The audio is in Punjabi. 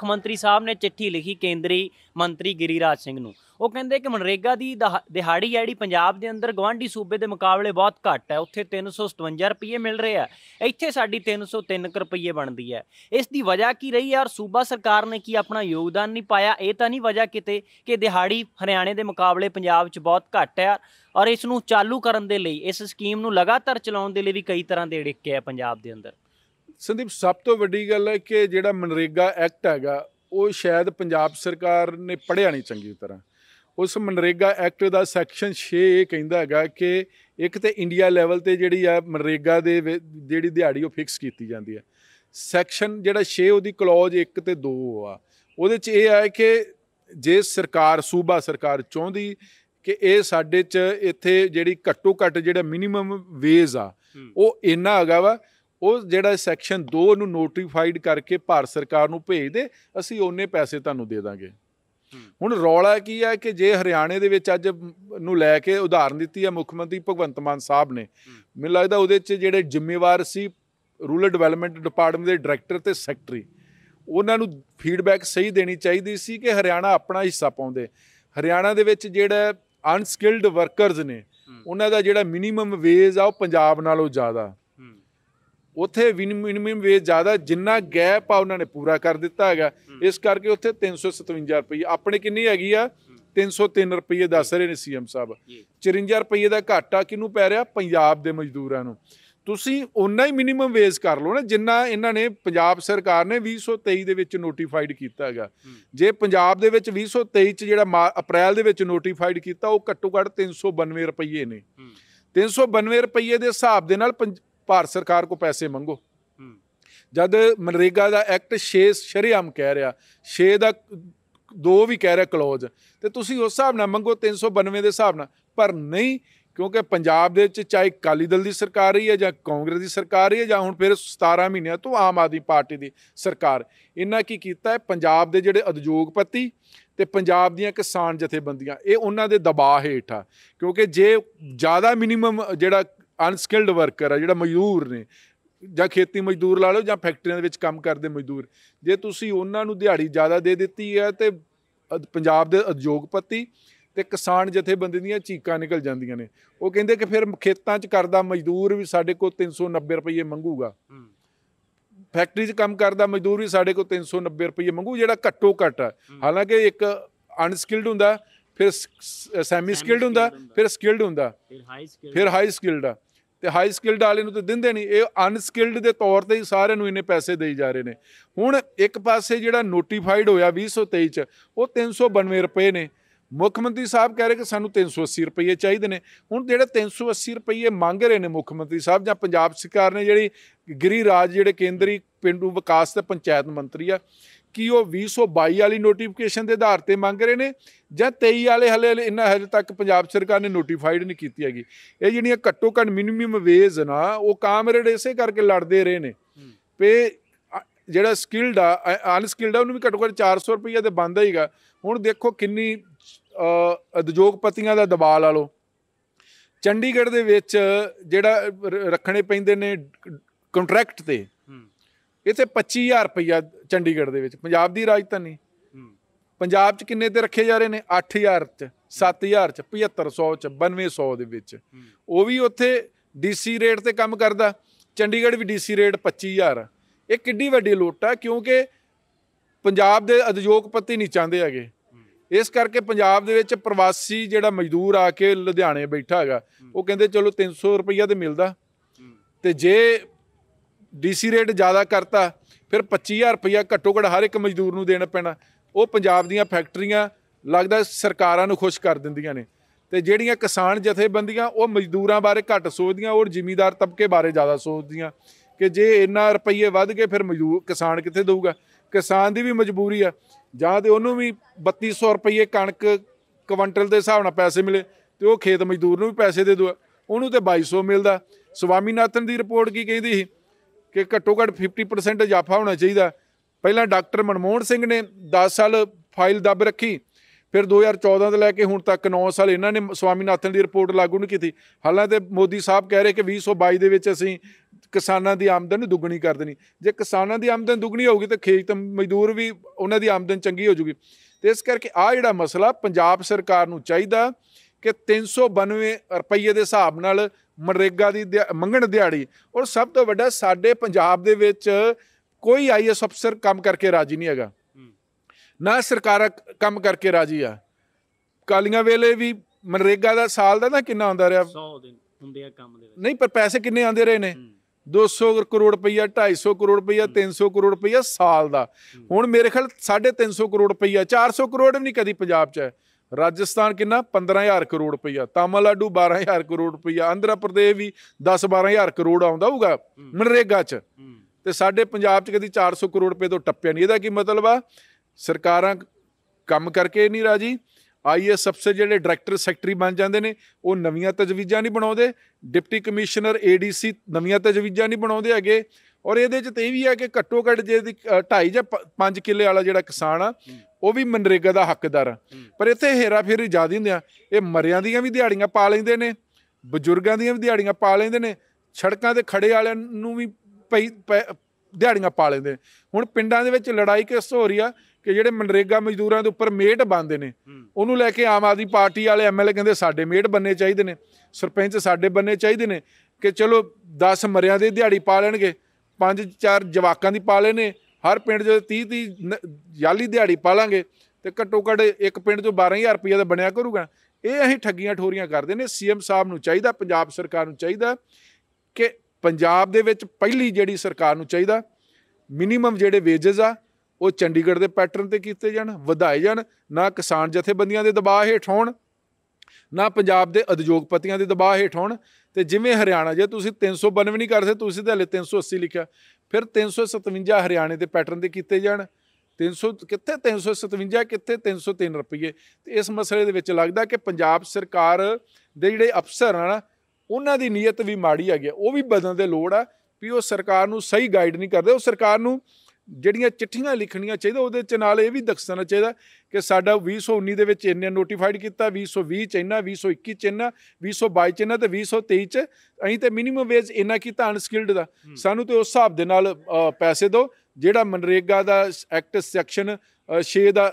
ਮੁੱਖ ਮੰਤਰੀ ਸਾਹਿਬ ਨੇ ਚਿੱਠੀ ਲਿਖੀ ਕੇਂਦਰੀ ਮੰਤਰੀ ਗਿਰੀਰਾਜ ਸਿੰਘ ਨੂੰ ਉਹ ਕਹਿੰਦੇ ਕਿ ਮਨਰੇਗਾ ਦੀ ਦਿਹਾੜੀ ਹੈ ਜਿਹੜੀ ਪੰਜਾਬ ਦੇ ਅੰਦਰ ਗਵਾਂਢੀ ਸੂਬੇ ਦੇ ਮੁਕਾਬਲੇ ਬਹੁਤ ਘੱਟ ਹੈ ਉੱਥੇ 357 ਰੁਪਏ ਮਿਲ ਰਹੇ ਆ ਇੱਥੇ ਸਾਡੀ 303 ਰੁਪਏ ਬਣਦੀ ਹੈ ਇਸ ਦੀ ਵਜ੍ਹਾ ਕੀ ਰਹੀ ਹੈ ਔਰ ਸੂਬਾ ਸਰਕਾਰ ਨੇ ਕੀ ਆਪਣਾ ਯੋਗਦਾਨ ਨਹੀਂ ਪਾਇਆ ਇਹ ਤਾਂ ਨਹੀਂ ਵਜ੍ਹਾ ਕਿਤੇ ਕਿ ਦਿਹਾੜੀ ਹਰਿਆਣੇ ਦੇ ਮੁਕਾਬਲੇ ਪੰਜਾਬ 'ਚ ਬਹੁਤ ਘੱਟ ਹੈ ਔਰ ਇਸ ਨੂੰ ਚਾਲੂ ਕਰਨ ਦੇ ਲਈ ਇਸ ਸਕੀਮ ਨੂੰ ਲਗਾਤਾਰ ਚਲਾਉਣ ਦੇ ਲਈ ਵੀ ਕਈ ਤਰ੍ਹਾਂ ਦੇ ੜਿੱਕੇ ਆ ਪੰਜਾਬ ਦੇ ਅੰਦਰ ਸੰਦੀਪ ਸਭ ਤੋਂ ਵੱਡੀ ਗੱਲ ਹੈ ਕਿ ਜਿਹੜਾ ਮਨਰੇਗਾ ਐਕਟ ਹੈਗਾ ਉਹ ਸ਼ਾਇਦ ਪੰਜਾਬ ਸਰਕਾਰ ਨੇ ਪੜਿਆ ਨਹੀਂ ਚੰਗੀ ਤਰ੍ਹਾਂ ਉਸ ਮਨਰੇਗਾ ਐਕਟ ਦਾ ਸੈਕਸ਼ਨ 6 ਇਹ ਕਹਿੰਦਾ ਹੈਗਾ ਕਿ ਇੱਕ ਤੇ ਇੰਡੀਆ ਲੈਵਲ ਤੇ ਜਿਹੜੀ ਆ ਮਨਰੇਗਾ ਦੇ ਜਿਹੜੀ ਦਿਹਾੜੀ ਉਹ ਫਿਕਸ ਕੀਤੀ ਜਾਂਦੀ ਹੈ ਸੈਕਸ਼ਨ ਜਿਹੜਾ 6 ਉਹਦੀ ਕਲੌਜ 1 ਤੇ 2 ਆ ਉਹਦੇ 'ਚ ਇਹ ਆ ਕਿ ਜੇ ਸਰਕਾਰ ਸੂਬਾ ਸਰਕਾਰ ਚਾਹੁੰਦੀ ਕਿ ਇਹ ਸਾਡੇ 'ਚ ਇੱਥੇ ਜਿਹੜੀ ਘੱਟੋ ਘੱਟ ਜਿਹੜਾ ਮਿਨੀਮਮ ਵੇਜ ਆ ਉਹ ਇੰਨਾ ਹੈਗਾ ਵਾ ਉਹ ਜਿਹੜਾ ਸੈਕਸ਼ਨ 2 ਨੂੰ ਨੋਟੀਫਾਈਡ ਕਰਕੇ ਭਾਰਤ ਸਰਕਾਰ ਨੂੰ ਭੇਜ ਦੇ ਅਸੀਂ ਉਹਨੇ ਪੈਸੇ ਤੁਹਾਨੂੰ ਦੇ ਦਾਂਗੇ ਹੁਣ ਰੌਲਾ ਕੀ ਹੈ ਕਿ ਜੇ ਹਰਿਆਣੇ ਦੇ ਵਿੱਚ ਅੱਜ ਨੂੰ ਲੈ ਕੇ ਉਦਾਹਰਨ ਦਿੱਤੀ ਹੈ ਮੁੱਖ ਮੰਤਰੀ ਭਗਵੰਤ ਮਾਨ ਸਾਹਿਬ ਨੇ ਮੈਨੂੰ ਲੱਗਦਾ ਉਹਦੇ 'ਚ ਜਿਹੜੇ ਜ਼ਿੰਮੇਵਾਰ ਸੀ ਰੂਰਲ ਡਿਵੈਲਪਮੈਂਟ ਡਿਪਾਰਟਮੈਂਟ ਦੇ ਡਾਇਰੈਕਟਰ ਤੇ ਸੈਕਟਰੀ ਉਹਨਾਂ ਨੂੰ ਫੀਡਬੈਕ ਸਹੀ ਦੇਣੀ ਚਾਹੀਦੀ ਸੀ ਕਿ ਹਰਿਆਣਾ ਆਪਣਾ ਹਿੱਸਾ ਪਾਉਂਦੇ ਹਰਿਆਣਾ ਦੇ ਵਿੱਚ ਜਿਹੜਾ ਅਨਸਕਿਲਡ ਵਰਕਰਸ ਨੇ ਉਹਨਾਂ ਦਾ ਜਿਹੜਾ ਮਿਨੀਮਮ ਵੇਜ ਆ ਉਹ ਪੰਜਾਬ ਨਾਲੋਂ ਜ਼ਿਆਦਾ ਉੱਥੇ ਮਿਨਿਮਮ ਵੇਜ ਜ਼ਿਆਦਾ ਜਿੰਨਾ ਗੈਪ ਆ ਉਹਨਾਂ ਨੇ ਪੂਰਾ ਕਰ ਦਿੱਤਾ ਹੈਗਾ ਇਸ ਕਰਕੇ ਉੱਥੇ 357 ਰੁਪਏ ਆਪਣੇ ਕਿੰਨੀ ਹੈਗੀ ਆ 303 ਰੁਪਏ ਦੱਸ ਰਹੇ ਨੇ ਸੀਐਮ ਸਾਹਿਬ 54 ਰੁਪਏ ਦਾ ਘਾਟਾ ਕਿਨੂੰ ਪੈ ਰਿਹਾ ਪੰਜਾਬ ਦੇ ਮਜ਼ਦੂਰਾਂ ਨੂੰ ਤੁਸੀਂ ਉਨਾ ਹੀ ਮਿਨਿਮਮ ਵੇਜ ਕਰ ਲਓ ਨਾ ਜਿੰਨਾ ਇਹਨਾਂ ਨੇ ਪੰਜਾਬ ਸਰਕਾਰ ਨੇ 2023 ਦੇ ਵਿੱਚ ਨੋਟੀਫਾਈਡ ਕੀਤਾ ਹੈਗਾ ਜੇ ਪੰਜਾਬ ਦੇ ਵਿੱਚ 2023 ਚ ਜਿਹੜਾ ਅਪ੍ਰੈਲ ਦੇ ਵਿੱਚ ਨੋਟੀਫਾਈਡ ਕੀਤਾ ਉਹ ਘੱਟੋ ਘੱਟ 392 ਰੁਪਏ ਨੇ 392 ਰੁਪਏ ਦੇ ਹਿਸਾਬ ਦੇ ਨਾਲ ਭਾਰਤ ਸਰਕਾਰ ਕੋ ਪੈਸੇ ਮੰਗੋ ਜਦ ਮਨਰੇਗਾ ਦਾ ਐਕਟ 6 ਸ਼ਰੀਆਮ ਕਹਿ ਰਿਹਾ 6 ਦਾ 2 ਵੀ ਕਹਿ ਰਿਹਾ ਕਲੋਜ਼ ਤੇ ਤੁਸੀਂ ਉਸ ਹਿਸਾਬ ਨਾਲ ਮੰਗੋ 392 ਦੇ ਹਿਸਾਬ ਨਾਲ ਪਰ ਨਹੀਂ ਕਿਉਂਕਿ ਪੰਜਾਬ ਦੇ ਵਿੱਚ ਚਾਹੇ ਕਾਲੀ ਦਲ ਦੀ ਸਰਕਾਰ ਰਹੀ ਹੈ ਜਾਂ ਕਾਂਗਰਸ ਦੀ ਸਰਕਾਰ ਰਹੀ ਹੈ ਜਾਂ ਹੁਣ ਫਿਰ 17 ਮਹੀਨਿਆਂ ਤੋਂ ਆਮ ਆਦਮੀ ਪਾਰਟੀ ਦੀ ਸਰਕਾਰ ਇਹਨਾਂ ਕੀ ਕੀਤਾ ਹੈ ਪੰਜਾਬ ਦੇ ਜਿਹੜੇ ਉਦਯੋਗਪਤੀ ਤੇ ਪੰਜਾਬ ਦੀਆਂ ਕਿਸਾਨ ਜਥੇਬੰਦੀਆਂ ਇਹ ਉਹਨਾਂ ਦੇ ਦਬਾਅ ਹੇਠ ਆ ਕਿਉਂਕਿ ਜੇ ਜ਼ਿਆਦਾ ਮਿਨੀਮਮ ਜਿਹੜਾ ਅਨਸਕਿਲਡ ਵਰਕਰ ਆ ਜਿਹੜਾ ਮਜ਼ਦੂਰ ਨੇ ਜਾਂ ਖੇਤੀ ਮਜ਼ਦੂਰ ਲਾ ਲਓ ਜਾਂ ਫੈਕਟਰੀਆਂ ਦੇ ਵਿੱਚ ਕੰਮ ਕਰਦੇ ਮਜ਼ਦੂਰ ਜੇ ਤੁਸੀਂ ਉਹਨਾਂ ਨੂੰ ਦਿਹਾੜੀ ਜ਼ਿਆਦਾ ਦੇ ਦਿੱਤੀ ਹੈ ਤੇ ਪੰਜਾਬ ਦੇ ਉਦਯੋਗਪਤੀ ਤੇ ਕਿਸਾਨ ਜਥੇਬੰਦੀ ਦੀਆਂ ਚੀਕਾਂ ਨਿਕਲ ਜਾਂਦੀਆਂ ਨੇ ਉਹ ਕਹਿੰਦੇ ਕਿ ਫਿਰ ਖੇਤਾਂ 'ਚ ਕਰਦਾ ਮਜ਼ਦੂਰ ਵੀ ਸਾਡੇ ਕੋਲ 390 ਰੁਪਏ ਮੰਗੂਗਾ ਫੈਕਟਰੀ 'ਚ ਕੰਮ ਕਰਦਾ ਮਜ਼ਦੂਰ ਵੀ ਸਾਡੇ ਕੋਲ 390 ਰੁਪਏ ਮੰਗੂ ਜਿਹੜਾ ਘੱਟੋ ਘੱਟ ਹੈ ਹਾਲਾਂਕਿ ਇੱਕ ਅਨਸਕਿਲਡ ਹੁੰਦਾ ਫਿਰ ਸੈਮੀ ਸਕਿਲਡ ਹੁੰਦਾ ਫਿਰ ਸਕਿਲਡ ਹੁੰਦਾ ਫਿਰ ਹਾਈ ਸਕਿਲਡ ਆ ਤੇ ਹਾਈ ਸਕਿਲਡ ਵਾਲੇ ਨੂੰ ਤਾਂ ਦਿੰਦੇ ਨਹੀਂ ਇਹ ਅਨਸਕਿਲਡ ਦੇ ਤੌਰ ਤੇ ਹੀ ਸਾਰਿਆਂ ਨੂੰ ਇਹਨੇ ਪੈਸੇ ਦੇਈ ਜਾ ਰਹੇ ਨੇ ਹੁਣ ਇੱਕ ਪਾਸੇ ਜਿਹੜਾ ਨੋਟੀਫਾਈਡ ਹੋਇਆ 2023 ਚ ਉਹ 392 ਰੁਪਏ ਨੇ ਮੁੱਖ ਮੰਤਰੀ ਸਾਹਿਬ ਕਹਿ ਰਹੇ ਕਿ ਸਾਨੂੰ 380 ਰੁਪਏ ਚਾਹੀਦੇ ਨੇ ਹੁਣ ਜਿਹੜੇ 380 ਰੁਪਏ ਮੰਗ ਰਹੇ ਨੇ ਮੁੱਖ ਮੰਤਰੀ ਸਾਹਿਬ ਜਾਂ ਪੰਜਾਬ ਸਰਕਾਰ ਨੇ ਜਿਹੜੀ ਗਰੀ ਰਾਜ ਜਿਹੜੇ ਕੇਂਦਰੀ ਪਿੰਡੂ ਵਿਕਾਸ ਤੇ ਪੰਚਾਇਤ ਮੰਤਰੀ ਆ ਕਿ ਉਹ 2022 ਵਾਲੀ ਨੋਟੀਫਿਕੇਸ਼ਨ ਦੇ ਆਧਾਰ ਤੇ ਮੰਗ ਰਹੇ ਨੇ ਜਾਂ 23 ਵਾਲੇ ਹਲੇ ਇੰਨਾ ਹਜੇ ਤੱਕ ਪੰਜਾਬ ਸਰਕਾਰ ਨੇ ਨੋਟੀਫਾਈਡ ਨਹੀਂ ਕੀਤੀ ਹੈਗੀ ਇਹ ਜਿਹੜੀਆਂ ਘੱਟੋ ਘੱਟ ਮਿਨੀਮਮ ਵੇਜ ਨਾ ਉਹ ਕਾਮਰੇਡ ਇਸੇ ਕਰਕੇ ਲੜਦੇ ਰਹੇ ਨੇ ਪੇ ਜਿਹੜਾ ਸਕਿਲਡ ਆ ਅਨਸਕਿਲਡ ਆ ਉਹਨੂੰ ਵੀ ਘੱਟੋ ਘੱਟ 400 ਰੁਪਏ ਤੇ ਬੰਦਾ ਹੀਗਾ ਹੁਣ ਦੇਖੋ ਕਿੰਨੀ ਉਦਯੋਗਪਤੀਆਂ ਦਾ ਦਬਾਅ ਲਾ ਲਓ ਚੰਡੀਗੜ੍ਹ ਦੇ ਵਿੱਚ ਜਿਹੜਾ ਰੱਖਣੇ ਪੈਂਦੇ ਨੇ ਕੰਟਰੈਕਟ ਤੇ ਇੱਥੇ 25000 ਰੁਪਇਆ ਚੰਡੀਗੜ੍ਹ ਦੇ ਵਿੱਚ ਪੰਜਾਬ ਦੀ ਰਾਜਧਾਨੀ ਪੰਜਾਬ 'ਚ ਕਿੰਨੇ ਤੇ ਰੱਖੇ ਜਾ ਰਹੇ ਨੇ 8000 'ਚ 7000 'ਚ 7500 'ਚ 9200 ਦੇ ਵਿੱਚ ਉਹ ਵੀ ਉੱਥੇ ਡੀਸੀ ਰੇਟ ਤੇ ਕੰਮ ਕਰਦਾ ਚੰਡੀਗੜ੍ਹ ਵੀ ਡੀਸੀ ਰੇਟ 25000 ਇਹ ਕਿੱਡੀ ਵੱਡੀ ਲੋਟ ਆ ਕਿਉਂਕਿ ਪੰਜਾਬ ਦੇ ਉਦਯੋਗਪਤੀ ਨਹੀਂ ਚਾਹੁੰਦੇ ਹੈਗੇ ਇਸ ਕਰਕੇ ਪੰਜਾਬ ਦੇ ਵਿੱਚ ਪ੍ਰਵਾਸੀ ਜਿਹੜਾ ਮਜ਼ਦੂਰ ਆ ਕੇ ਲੁਧਿਆਣੇ ਬੈਠਾ ਹੈਗਾ ਉਹ ਕਹਿੰਦੇ ਚਲੋ 300 ਰੁਪਇਆ ਤੇ ਮਿਲਦਾ ਤੇ ਜੇ ਡੀਸੀ ਰੇਟ ਜ਼ਿਆਦਾ ਕਰਤਾ ਫਿਰ 25000 ਰੁਪਇਆ ਘੱਟੋ ਘੱਟ ਹਰ ਇੱਕ ਮਜ਼ਦੂਰ ਨੂੰ ਦੇਣਾ ਪੈਣਾ ਉਹ ਪੰਜਾਬ ਦੀਆਂ ਫੈਕਟਰੀਆਂ ਲੱਗਦਾ ਸਰਕਾਰਾਂ ਨੂੰ ਖੁਸ਼ ਕਰ ਦਿੰਦੀਆਂ ਨੇ ਤੇ ਜਿਹੜੀਆਂ ਕਿਸਾਨ ਜਥੇਬੰਦੀਆਂ ਉਹ ਮਜ਼ਦੂਰਾਂ ਬਾਰੇ ਘੱਟ ਸੋਚਦੀਆਂ ਔਰ ਜ਼ਿਮੀਦਾਰ ਤਬਕੇ ਬਾਰੇ ਜ਼ਿਆਦਾ ਸੋਚਦੀਆਂ ਕਿ ਜੇ ਇੰਨਾ ਰੁਪਈਏ ਵੱਧ ਗਏ ਫਿਰ ਮਜ਼ਦੂਰ ਕਿਸਾਨ ਕਿੱਥੇ ਦੇਊਗਾ ਕਿਸਾਨ ਦੀ ਵੀ ਮਜਬੂਰੀ ਆ ਜਾਂ ਤੇ ਉਹਨੂੰ ਵੀ 3200 ਰੁਪਏ ਕਣਕ ਕੁਇੰਟਲ ਦੇ ਹਿਸਾਬ ਨਾਲ ਪੈਸੇ ਮਿਲੇ ਤੇ ਉਹ ਖੇਤ ਮਜ਼ਦੂਰ ਨੂੰ ਵੀ ਪੈਸੇ ਦੇ ਦੂ ਉਹਨੂੰ ਤੇ 2200 ਮਿਲਦਾ ਸੁਆਮੀਨਾਥਨ ਦੀ ਰਿਪੋਰਟ ਕੀ ਕਹਿੰਦੀ ਸੀ ਕਿ ਘੱਟੋ ਘੱਟ 50% ਇਜ਼ਾਫਾ ਹੋਣਾ ਚਾਹੀਦਾ ਪਹਿਲਾਂ ਡਾਕਟਰ ਮਨਮੋਹਨ ਸਿੰਘ ਨੇ 10 ਸਾਲ ਫਾਈਲ ਦੱਬ ਰੱਖੀ ਫਿਰ 2014 ਤੋਂ ਲੈ ਕੇ ਹੁਣ ਤੱਕ 9 ਸਾਲ ਇਹਨਾਂ ਨੇ ਸਵਾਮੀਨਾਥਨ ਦੀ ਰਿਪੋਰਟ ਲਾਗੂ ਨਹੀਂ ਕੀਤੀ ਹਾਲਾਂਕਿ ਮੋਦੀ ਸਾਹਿਬ ਕਹਿ ਰਹੇ ਕਿ 2022 ਦੇ ਵਿੱਚ ਅਸੀਂ ਕਿਸਾਨਾਂ ਦੀ ਆਮਦਨ ਨੂੰ ਦੁੱਗਣੀ ਕਰ ਦੇਣੀ ਜੇ ਕਿਸਾਨਾਂ ਦੀ ਆਮਦਨ ਦੁੱਗਣੀ ਹੋਊਗੀ ਤਾਂ ਖੇਤ ਮਜ਼ਦੂਰ ਵੀ ਉਹਨਾਂ ਦੀ ਆਮਦਨ ਚੰਗੀ ਹੋ ਜੂਗੀ ਤੇ ਇਸ ਕਰਕੇ ਆ ਜਿਹੜਾ ਮਸਲਾ ਪੰਜਾਬ ਸਰਕਾਰ ਨੂੰ ਚਾਹੀਦਾ ਕਿ 392 ਰੁਪਏ ਦੇ ਹਿਸਾਬ ਨਾਲ ਮਨਰੇਗਾ ਦੀ ਮੰਗਣ ਦਿਹਾੜੀ ਔਰ ਸਭ ਤੋਂ ਵੱਡਾ ਸਾਡੇ ਪੰਜਾਬ ਦੇ ਵਿੱਚ ਕੋਈ ਆਈਐਸ ਅਫਸਰ ਕੰਮ ਕਰਕੇ ਰਾਜੀ ਨਹੀਂ ਹੈਗਾ ਨਾ ਸਰਕਾਰ ਕੰਮ ਕਰਕੇ ਰਾਜੀ ਆ ਕਾਲੀਆਂ ਵੇਲੇ ਵੀ ਮਨਰੇਗਾ ਦਾ ਸਾਲ ਦਾ ਨਾ ਕਿੰਨਾ ਆਉਂਦਾ ਰਿਹਾ 100 ਦਿਨ ਹੁੰਦੇ ਆ ਕੰਮ ਦੇ ਵਿੱਚ ਨਹੀਂ ਪਰ ਪੈਸੇ ਕਿੰਨੇ ਆਉਂਦੇ ਰਹੇ ਨੇ 200 ਕਰੋੜ ਰੁਪਈਆ 250 ਕਰੋੜ ਰੁਪਈਆ 300 ਕਰੋੜ ਰੁਪਈਆ ਸਾਲ ਦਾ ਹੁਣ ਮੇਰੇ ਖਿਆਲ 350 ਕਰੋੜ ਰੁਪਈਆ 400 ਕਰੋੜ ਵੀ ਨਹੀਂ ਕਦੀ ਪੰਜਾਬ 'ਚ ਹੈ ਰਾਜਸਥਾਨ ਕਿੰਨਾ 15000 ਕਰੋੜ ਰੁਪਈਆ ਤਾਮਿਲਨਾਡੂ 12000 ਕਰੋੜ ਰੁਪਈਆ ਆਂਧਰਾ ਪ੍ਰਦੇਸ਼ ਵੀ 10 12000 ਕਰੋੜ ਆਉਂਦਾ ਹੋਊਗਾ ਮਨਰੇਗਾ 'ਚ ਤੇ ਸਾਡੇ ਪੰਜਾਬ 'ਚ ਕਦੀ 400 ਕਰੋੜ ਰੁਪਏ ਤੋਂ ਟੱਪਿਆ ਨਹੀਂ ਇਹਦਾ ਕੀ ਮਤਲਬ ਆ ਸਰਕਾਰਾਂ ਕੰਮ ਕਰਕੇ ਨਹੀਂ ਰਾਜੀ ਆਈਐਸ ਤੋਂ ਜਿਹੜੇ ਡਾਇਰੈਕਟਰ ਸੈਕਟਰੀ ਬਣ ਜਾਂਦੇ ਨੇ ਉਹ ਨਵੀਆਂ ਤਜਵੀਜ਼ਾਂ ਨਹੀਂ ਬਣਾਉਂਦੇ ਡਿਪਟੀ ਕਮਿਸ਼ਨਰ ਏਡੀਸੀ ਨਵੀਆਂ ਤਜਵੀਜ਼ਾਂ ਨਹੀਂ ਬਣਾਉਂਦੇ ਹੈਗੇ ਔਰ ਇਹਦੇ ਚ ਤੇ ਇਹ ਵੀ ਆ ਕਿ ਘੱਟੋ ਘੱਟ ਜੇ ਦੀ 2.5 ਜਾਂ 5 ਕਿੱਲੇ ਵਾਲਾ ਜਿਹੜਾ ਕਿਸਾਨ ਆ ਉਹ ਵੀ ਮਨਰੇਗਾ ਦਾ ਹੱਕਦਾਰ ਆ ਪਰ ਇੱਥੇ ਹੇਰਾ ਫੇਰ ਜ਼ਿਆਦਾ ਹੁੰਦੇ ਆ ਇਹ ਮਰਿਆਂ ਦੀਆਂ ਵੀ ਦਿਹਾੜੀਆਂ ਪਾ ਲੈਂਦੇ ਨੇ ਬਜ਼ੁਰਗਾਂ ਦੀਆਂ ਵੀ ਦਿਹਾੜੀਆਂ ਪਾ ਲੈਂਦੇ ਨੇ ਸੜਕਾਂ ਤੇ ਖੜੇ ਵਾਲਿਆਂ ਨੂੰ ਵੀ ਪਈ ਦਿਹਾੜੀਆਂ ਪਾ ਲੈਂਦੇ ਹੁਣ ਪਿੰਡਾਂ ਦੇ ਵਿੱਚ ਲੜਾਈ ਕਿਸ ਹੋ ਰਹੀ ਆ ਕਿ ਜਿਹੜੇ ਮਨਰੇਗਾ ਮਜ਼ਦੂਰਾਂ ਦੇ ਉੱਪਰ ਮੇਟ ਬੰਦੇ ਨੇ ਉਹਨੂੰ ਲੈ ਕੇ ਆਮ ਆਦਮੀ ਪਾਰਟੀ ਵਾਲੇ ਐਮਐਲਏ ਕਹਿੰਦੇ ਸਾਡੇ ਮੇਟ ਬੰਨੇ ਚਾਹੀਦੇ ਨੇ ਸਰਪੰਚ ਸਾਡੇ ਬੰਨੇ ਚਾਹੀਦੇ ਨੇ ਕਿ ਚਲੋ 10 ਮਰਿਆਂ ਦੇ ਦਿਹਾੜੀ ਪਾ ਲੈਣਗੇ ਪੰਜ ਚਾਰ ਜਵਾਕਾਂ ਦੀ ਪਾਲੇ ਨੇ ਹਰ ਪਿੰਡ ਜੇ 30 30 ਯਾਲੀ ਦਿਹਾੜੀ ਪਾਲਾਂਗੇ ਤੇ ਘੱਟੋ ਘੱਟ ਇੱਕ ਪਿੰਡ 'ਚੋਂ 12000 ਰੁਪਏ ਦਾ ਬਣਿਆ ਕਰੂਗਾ ਇਹ ਅਸੀਂ ਠੱਗੀਆਂ ਠੋਰੀਆਂ ਕਰਦੇ ਨੇ ਸੀਐਮ ਸਾਹਿਬ ਨੂੰ ਚਾਹੀਦਾ ਪੰਜਾਬ ਸਰਕਾਰ ਨੂੰ ਚਾਹੀਦਾ ਕਿ ਪੰਜਾਬ ਦੇ ਵਿੱਚ ਪਹਿਲੀ ਜਿਹੜੀ ਸਰਕਾਰ ਨੂੰ ਚਾਹੀਦਾ ਮਿਨੀਮਮ ਜਿਹੜੇ ਵੇਜਸ ਆ ਉਹ ਚੰਡੀਗੜ੍ਹ ਦੇ ਪੈਟਰਨ ਤੇ ਕੀਤੇ ਜਾਣ ਵਧਾਏ ਜਾਣ ਨਾ ਕਿਸਾਨ ਜਥੇਬੰਦੀਆਂ ਦੇ ਦਬਾਅ ਹੇਠ ਹੋਣ ਨਾ ਪੰਜਾਬ ਦੇ ਉਦਯੋਗਪਤੀਆਂ ਦੇ ਦਬਾਅ ਹੇਠ ਹੋਣ ਤੇ ਜਿਵੇਂ ਹਰਿਆਣਾ ਜੇ ਤੁਸੀਂ 392 ਨਹੀਂ ਕਰ ਸਕਦੇ ਤੁਸੀਂ ਤੇ ਹਲੇ 380 ਲਿਖਿਆ ਫਿਰ 357 ਹਰਿਆਣੇ ਦੇ ਪੈਟਰਨ ਦੇ ਕੀਤੇ ਜਾਣ 300 ਕਿੱਥੇ 357 ਕਿੱਥੇ 303 ਰੁਪਏ ਤੇ ਇਸ ਮਸਲੇ ਦੇ ਵਿੱਚ ਲੱਗਦਾ ਕਿ ਪੰਜਾਬ ਸਰਕਾਰ ਦੇ ਜਿਹੜੇ ਅਫਸਰ ਹਨ ਉਹਨਾਂ ਦੀ ਨੀਅਤ ਵੀ ਮਾੜੀ ਆ ਗਿਆ ਉਹ ਵੀ ਬਦਲਣ ਦੇ ਲੋੜ ਆ ਵੀ ਉਹ ਸਰਕਾਰ ਨੂੰ ਸਹੀ ਗਾਈਡ ਨਹੀਂ ਕਰਦੇ ਉਹ ਸਰਕਾਰ ਨੂੰ ਜਿਹੜੀਆਂ ਚਿੱਠੀਆਂ ਲਿਖਣੀਆਂ ਚਾਹੀਦਾ ਉਹਦੇ ਚ ਨਾਲ ਇਹ ਵੀ ਦੱਸਣਾ ਚਾਹੀਦਾ ਕਿ ਸਾਡਾ 2019 ਦੇ ਵਿੱਚ ਇੰਨੇ ਨੋਟੀਫਾਈਡ ਕੀਤਾ 2020 ਚ ਇੰਨਾ 2021 ਚ ਇੰਨਾ 2022 ਚ ਇੰਨਾ ਤੇ 2023 ਚ ਅਸੀਂ ਤੇ ਮਿਨੀਮਮ ਵੇਜ ਇੰਨਾ ਕੀਤਾ ਅਨਸਕਿਲਡ ਦਾ ਸਾਨੂੰ ਤੇ ਉਸ ਹਿਸਾਬ ਦੇ ਨਾਲ ਪੈਸੇ ਦਿਓ ਜਿਹੜਾ ਮਨਰੇਗਾ ਦਾ ਐਕਟ ਸੈਕਸ਼ਨ 6 ਦਾ